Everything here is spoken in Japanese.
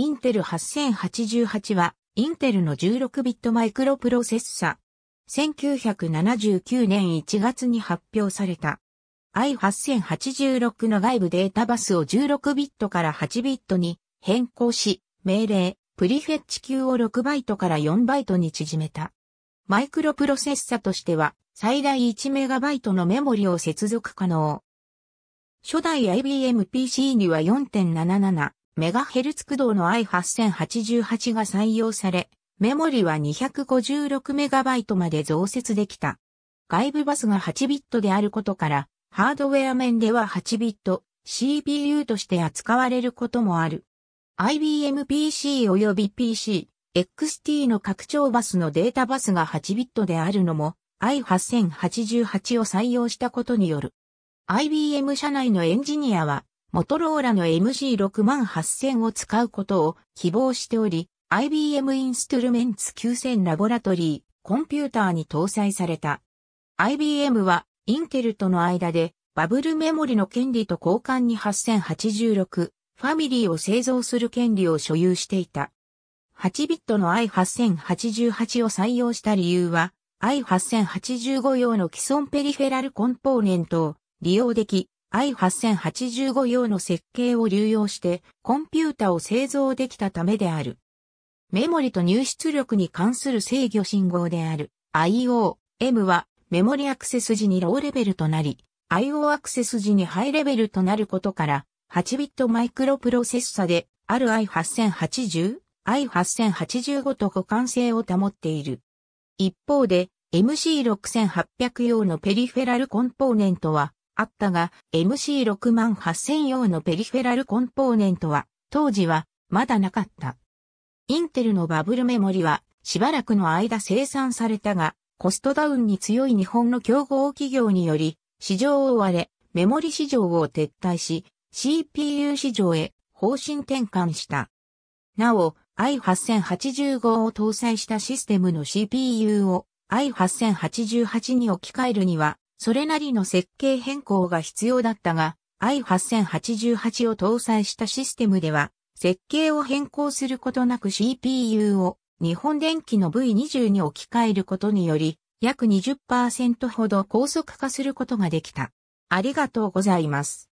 インテル8088は、インテルの16ビットマイクロプロセッサ。1979年1月に発表された。i8086 の外部データバスを16ビットから8ビットに変更し、命令、プリフェッチ級を6バイトから4バイトに縮めた。マイクロプロセッサとしては、最大 1MB のメモリを接続可能。初代 IBM PC には4.77、メガヘルツ駆動の i8088 が採用され、メモリは2 5 6イトまで増設できた。外部バスが8ビットであることから、ハードウェア面では8ビット CPU として扱われることもある。IBM PC 及び PC、XT の拡張バスのデータバスが8ビットであるのも i8088 を採用したことによる。IBM 社内のエンジニアはモトローラの m g 6 8 0 0 0を使うことを希望しており、IBM インストゥルメンツ9000ラボラトリー、コンピューターに搭載された。IBM は、インテルとの間で、バブルメモリの権利と交換に8086、ファミリーを製造する権利を所有していた。8ビットの i8088 を採用した理由は、i8085 用の既存ペリフェラルコンポーネントを利用でき、I8085 用の設計を流用してコンピュータを製造できたためである。メモリと入出力に関する制御信号である IO、M はメモリアクセス時にローレベルとなり、IO アクセス時にハイレベルとなることから、8ビットマイクロプロセッサである i8080、i8085 と互換性を保っている。一方で、MC6800 用のペリフェラルコンポーネントは、あったが、MC6 万8000用のペリフェラルコンポーネントは、当時は、まだなかった。インテルのバブルメモリは、しばらくの間生産されたが、コストダウンに強い日本の競合企業により、市場を追われ、メモリ市場を撤退し、CPU 市場へ方針転換した。なお、i8085 を搭載したシステムの CPU を i8088 に置き換えるには、それなりの設計変更が必要だったが、i8088 を搭載したシステムでは、設計を変更することなく CPU を日本電機の V20 に置き換えることにより、約20%ほど高速化することができた。ありがとうございます。